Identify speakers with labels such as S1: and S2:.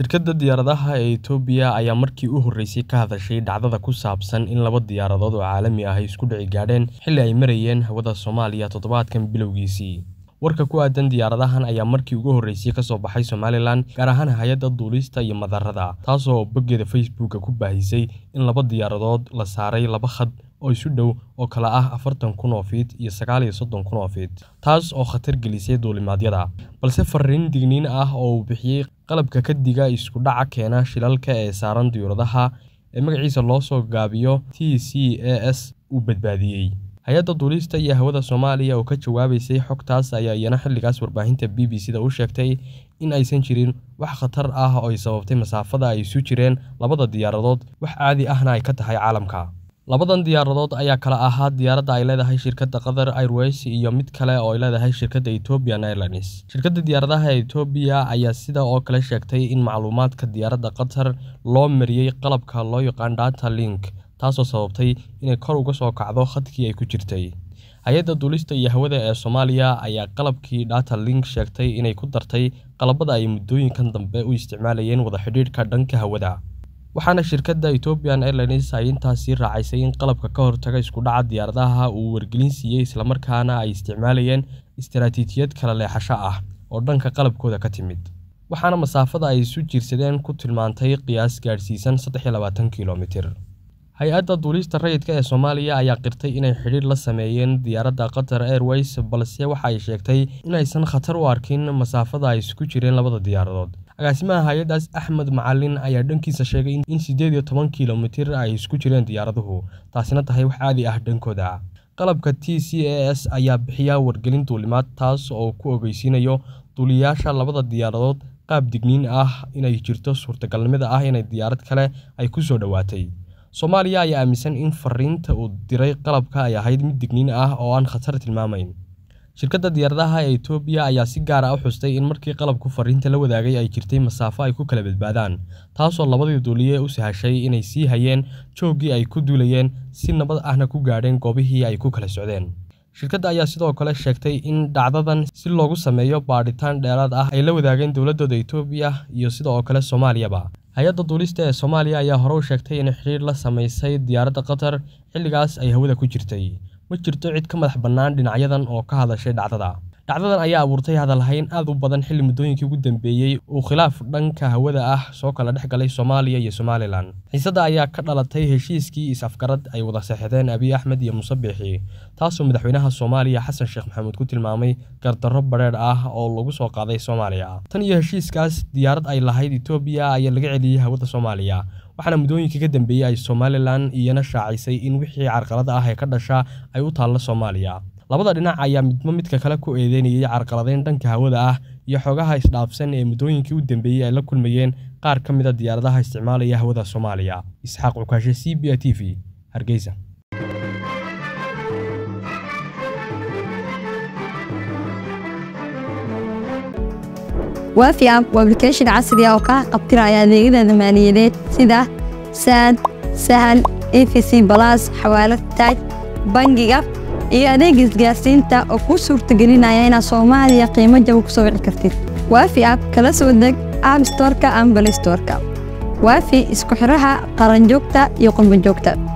S1: Shirkadda diyaaradaha ee etoobiya ayaa markii u horreysay ka hadashay dhacdada ku saabsan in laba diyaaradood oo caalami ahi isku dhici gaadheen xilli ay marayeen hawada Soomaaliya toddobaadkan bilowgiisii. Warka ku aadan diyaaradahan ayaa markii ugu horreysay ka soo baxay Somaliland, gaar ahaan hay hay'adda duulista iyo madaarada, taasoo boggeeda Facebook ku baahisay in laba diyaaradood la saaray laba khad oo isu dhow oo kale ah afartan kun oo fiit iyo sagaal soddon kun oo feet, taas oo khatar gelisay duulimaadyada. Balse fariin digniin ah oo uu bixiyey qalabka kaddiga isku dhaca keena shilalka ee saaran diyuuradaha ee magaciisa loo soo gaabiyo t c a s uu badbaadiyey hay-adda duulista iyo hawada soomaaliya oo ka jawaabaysay xogtaas ayaa iyana xilligaas warbaahinta b b c da u sheegtay in aysan jirin wax khatar ah oo ay sababtay masaafada ay isu jireen labada diyaaradood wax caadi ahna ay ka tahay caalamka labadan diyaaradood ayaa kale ahaa diyaaradda ay leedahay shirkadda qatar airways iyo mid kale oo ay leedahay shirkadda ethiopian airlines shirkadda diyaaradaha etoobiya ayaa sida oo kale sheegtay in macluumaadka diyaaradda qatar loo mariyey qalabka loo yaqaan data link taasoo sababtay inay kor uga soo kacdo khadkii ay ku jirtay hay-adda duulista iyo hawada ee soomaaliya ayaa qalabkii data link sheegtay inay ku dartay qalabada ay muddooyinkan dambe u isticmaalayeen wada xidhiidhka dhanka hawada waxaana shirkadda Ethiopian Airlines ay intaasi raacaysay in qalabka ka hortaga isku dhaca diyaaradaha uu wargelin siiyey isla markaana ay isticmaalayeen istaraatiijiyad kala leexasho ah oo dhanka qalabkooda ka timid waxaana masaafada ay isu jiirsadeen ku tilmaantay qiyaas gaadhsiisan kilomitir hay-adda duulista rayidka ee soomaaliya ayaa qirtay inay xidhiir la sameeyeen diyaaradda qatar airways balse waxa ay sheegtay inaysan khatar u arkin masaafada ay isku jireen labada diyaaradood agaasimaha hay-adaas axmed macalin ayaa dhankiisa sheegay in sideed iyo toban kilomitir ay isku jireen diyaaraduhu taasina tahay wax caadi ah dhankooda qalabka t c a s ayaa bixiya wargelin duulimaad taas oo ku ogeysiinayo duuliyaasha labada diyaaradood qaab digniin ah inay jirto suurtagalnimada ah inay diyaarad kale ay ku soo dhowaatay soomaaliya ayaa aaminsan in fariinta uu diray qalabka ay ahayd mid digniin ah oo aan khatar tilmaamayn Shirkadda diyaaradaha ee Itoobiya ayaa si gaara ah u xustay in markii qalabku fariinta la wadaagay ay jirtay masaafo ay ku kala badbaadaan, taasoo labadii duuliye u sahashay inay sii hayeen jooggii ay ku duulayeen si nabad ahna ku gaadheen goobihii ay ku kala socdeen. Shirkadda ayaa sidoo kale sheegtay in dhacdadan si loogu sameeyo baadhitaan dheeraad ah ay la wadaageen dowladooda Itoobiya iyo sidoo kale Soomaaliyaba. Hay-adda duulista ee Soomaaliya ayaa hore u sheegtay in xidhiir la samaysay diyaaradda Qatar xilligaas ay hawada ku jirtay ma jirto cid ka madax bannaan dhinacyadan oo ka hadashay dhacdada dhacdadan ayaa abuurtay hadalhayn aad u badan xilli muddooyinkii ugu dambeeyey uu khilaaf dhanka hawada ah soo kala dhex galay soomaaliya iyo somalilan xiisadda ayaa ka dhalatay heshiiskii is-afgarad ay wada seexdeen abiy axmed iyo muuse taasoo madaxweynaha soomaaliya xasan sheekh maxamuud ku tilmaamay gardarro badheedh ah oo lagu soo qaaday soomaaliya tan iyo heshiiskaas diyaarad ay lahayd etoobiya ayaa laga celiyey hawada soomaaliya waxaana muddooyinkii ka dambeeyey ay somalilan iyana shaacisay in wixii carqalada ah ee ka dhashaa ay u taallo soomaaliya labada dhinac ayaa midba midka kale ku eedeynayay carqaladeyn dhanka hawada ah iyo xoogaha isdhaafsan ee muddooyinkii u dambeeyey ay la kulmayeen qaar ka mid a diyaaradaha isticmaalaya hawada soomaaliya isxaaq cukaashe c b a t v hargeysa waafi app waa ablication casri oo ka qabtiraya adeegyada maaliyadeed sida saad sahal efc balas xawaalad taaj bangiga iyo adeega isgaarsiinta oo kuu suurtagelinaya inaad soomaaliya qiimo jaba ku soo wici kartid waafi app kala soo deg app storeka ama balay storeka waafi isku xiraha qaranjoogta iyo qumbanjoogta